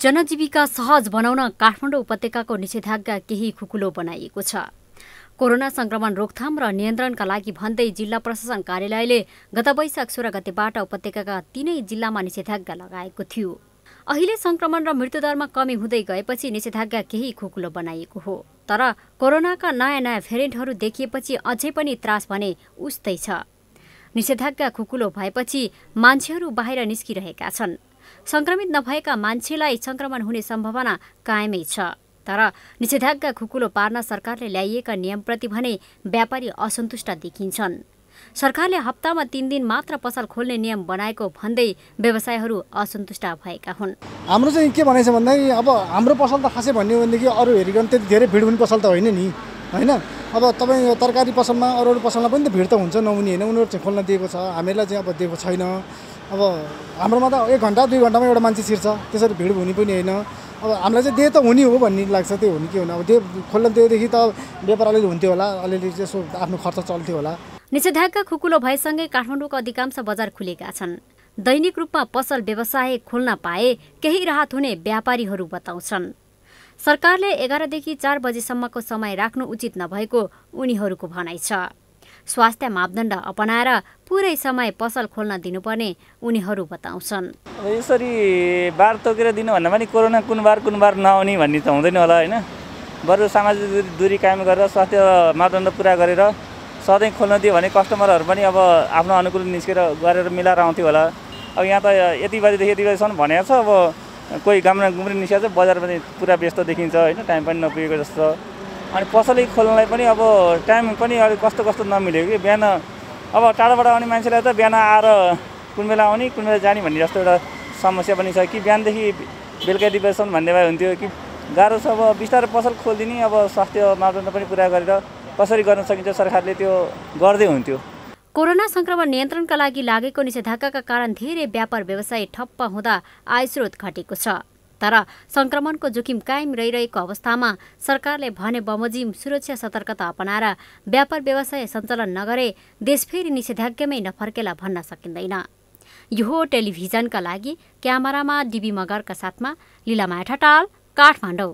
जनजीविका सहज बनाउन काठमाडौँ उपत्यकाको निषेधाज्ञा केही खुकुलो बनाइएको छ कोरोना संक्रमण रोकथाम र नियन्त्रणका लागि भन्दै जिल्ला प्रशासन कार्यालयले गत वैशाख सोह्र गतेबाट उपत्यकाका तीनै जिल्लामा निषेधाज्ञा लगाएको थियो अहिले संक्रमण र मृत्युदरमा कमी हुँदै गएपछि निषेधाज्ञा केही खुकुलो बनाइएको हो तर कोरोनाका नयाँ नयाँ भेरिएन्टहरू देखिएपछि अझै पनि त्रास भने उस्तै छ निषेधाज्ञा खुकुलो भएपछि मान्छेहरू बाहिर निस्किरहेका छन् संक्रमित नभएका मान्छेलाई संक्रमण हुने सम्भावना कायमै छ तर निषेधाज्ञा खुकुलो पार्न सरकारले ल्याइएका नियमप्रति भने व्यापारी असन्तुष्ट देखिन्छन् सरकारले हप्तामा तिन दिन मात्र पसल खोल्ने नियम बनाएको भन्दै व्यवसायहरू असन्तुष्ट भएका हुन् हाम्रो चाहिँ के भनेको छ भन्दाखेरि अब हाम्रो पसल त खासै भन्यो भनेदेखि अरू हेरिकन त्यति धेरै भिड हुने पसल त होइन नि होइन अब तपाईँ यो तरकारी पसलमा अरू अरू पसलमा पनि त भिड त हुन्छ नहुने होइन उनीहरू चाहिँ खोल्न दिएको छ हामीलाई चाहिँ अब दिएको छैन अब हाम्रोमा त एक घन्टा दुई घन्टामा एउटा मान्छे छिर्छ त्यसरी भिड हुने पनि होइन अब हामीलाई चाहिँ दिए त हुने हो भन्ने लाग्छ त्यो हुने के हुने अब दे खोल्न दिएदेखि त व्यापार अलिअलि हुन्थ्यो होला अलिअलि यसो आफ्नो खर्च चल्थ्यो होला निषेधाज्ञा खुकुलो भएसँगै काठमाडौँको अधिकांश बजार खुलेका छन् दैनिक रूपमा पसल व्यवसाय खोल्न पाए केही राहत हुने व्यापारीहरू बताउँछन् सरकारले एघारदेखि चार बजीसम्मको समय राख्नु उचित नभएको उनीहरूको भनाइ छ स्वास्थ्य मापदण्ड अपनाएर पुरै समय पसल खोल्न दिनुपर्ने उनीहरू बताउँछन् यसरी बार तोकेर दिनुभन्दा पनि कोरोना कुन बार कुन बार नआउने भन्ने त हुँदैन होला होइन बरु सामाजिक दूरी कायम गरेर स्वास्थ्य मापदण्ड पुरा गरेर सधैँ खोल्न दियो भने कस्टमरहरू पनि अब आफ्नो अनुकूल निस्केर गरेर मिलाएर आउँथ्यो होला अब यहाँ त यति बजीदेखि यति बजीसम्म भनेको छ अब कोही गाम्रा गुम्री निस्किया चाहिँ बजार पनि पुरा व्यस्त देखिन्छ होइन टाइम पनि नपुगेको जस्तो अनि पसलै खोल्नलाई पनि अब टाइम पनि अलिक कस्तो कस्तो नमिल्यो कि बिहान अब टाढोबाट आउने मान्छेलाई त बिहान आएर कुन बेला आउने कुन बेला जाने भन्ने जस्तो एउटा समस्या पनि छ कि बिहानदेखि बेलुका भन्ने भए हुन्थ्यो कि गाह्रो छ अब बिस्तारै पसल खोलिदिने अब स्वास्थ्य मापदण्ड पनि पुरा गरेर कसरी गर्न सकिन्छ सरकारले त्यो गर्दै हुन्थ्यो कोरोना संक्रमण नियन्त्रणका लागि लागेको निषेधाज्ञाका कारण धेरै व्यापार व्यवसाय ठप्प हुँदा आय स्रोत घटेको छ तर संक्रमणको जोखिम कायम रहिरहेको अवस्थामा सरकारले भने बमोजिम सुरक्षा सतर्कता अपनाएर व्यापार व्यवसाय सञ्चालन नगरे देश फेरि निषेधाज्ञामै नफर्केला भन्न सकिँदैन यो टेलिभिजनका लागि क्यामेरामा डिबी मगरका साथमा लिलामाया ठटाल काठमाडौँ